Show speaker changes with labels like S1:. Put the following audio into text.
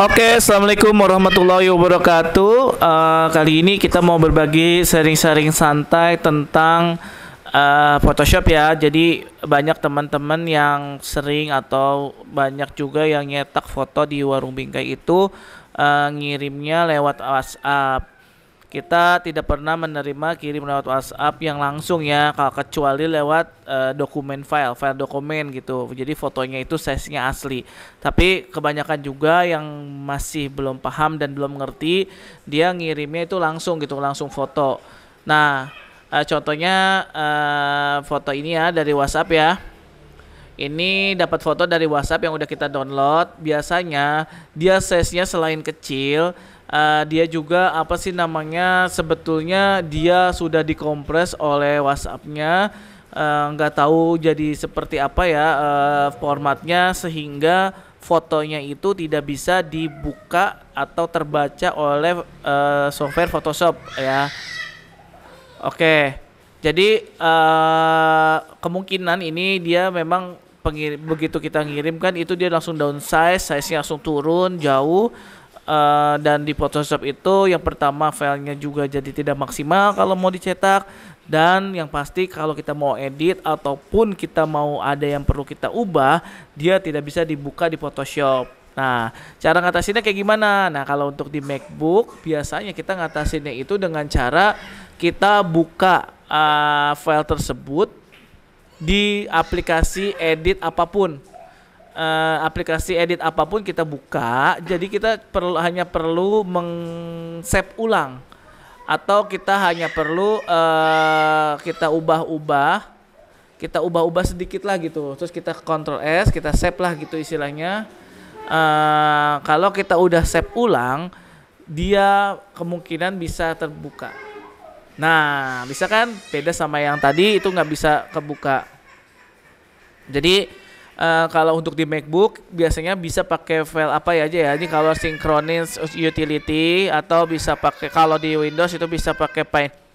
S1: Oke, okay, assalamualaikum warahmatullahi wabarakatuh. Uh, kali ini kita mau berbagi sharing-sharing santai tentang uh, Photoshop ya. Jadi banyak teman-teman yang sering atau banyak juga yang nyetak foto di warung bingkai itu uh, ngirimnya lewat WhatsApp kita tidak pernah menerima kirim lewat WhatsApp yang langsung ya kalau kecuali lewat uh, dokumen file file dokumen gitu jadi fotonya itu size nya asli tapi kebanyakan juga yang masih belum paham dan belum ngerti dia ngirimnya itu langsung gitu langsung foto nah uh, contohnya uh, foto ini ya dari WhatsApp ya ini dapat foto dari WhatsApp yang udah kita download. Biasanya dia size-nya selain kecil, uh, dia juga apa sih namanya sebetulnya dia sudah dikompres oleh WhatsAppnya eh, nggak uh, tahu jadi seperti apa ya uh, formatnya sehingga fotonya itu tidak bisa dibuka atau terbaca oleh uh, software Photoshop ya. Oke. Okay. Jadi uh, kemungkinan ini dia memang pengirim, begitu kita ngirimkan itu dia langsung downsize, size-nya langsung turun jauh Uh, dan di Photoshop itu yang pertama filenya juga jadi tidak maksimal kalau mau dicetak dan yang pasti kalau kita mau edit ataupun kita mau ada yang perlu kita ubah dia tidak bisa dibuka di Photoshop Nah, cara ngatasinnya kayak gimana? Nah, kalau untuk di MacBook biasanya kita ngatasinnya itu dengan cara kita buka uh, file tersebut di aplikasi edit apapun uh, aplikasi edit apapun kita buka, jadi kita perlu hanya perlu meng-save ulang atau kita hanya perlu uh, kita ubah-ubah, kita ubah-ubah sedikit lah gitu. Terus kita kontrol S, kita save lah gitu istilahnya. Uh, kalau kita udah save ulang, dia kemungkinan bisa terbuka. Nah, bisa kan beda sama yang tadi itu nggak bisa kebuka. Jadi uh, kalau untuk di MacBook biasanya bisa pakai file apa ya aja ya. Ini kalau synchronous utility atau bisa pakai kalau di Windows itu bisa pakai Paint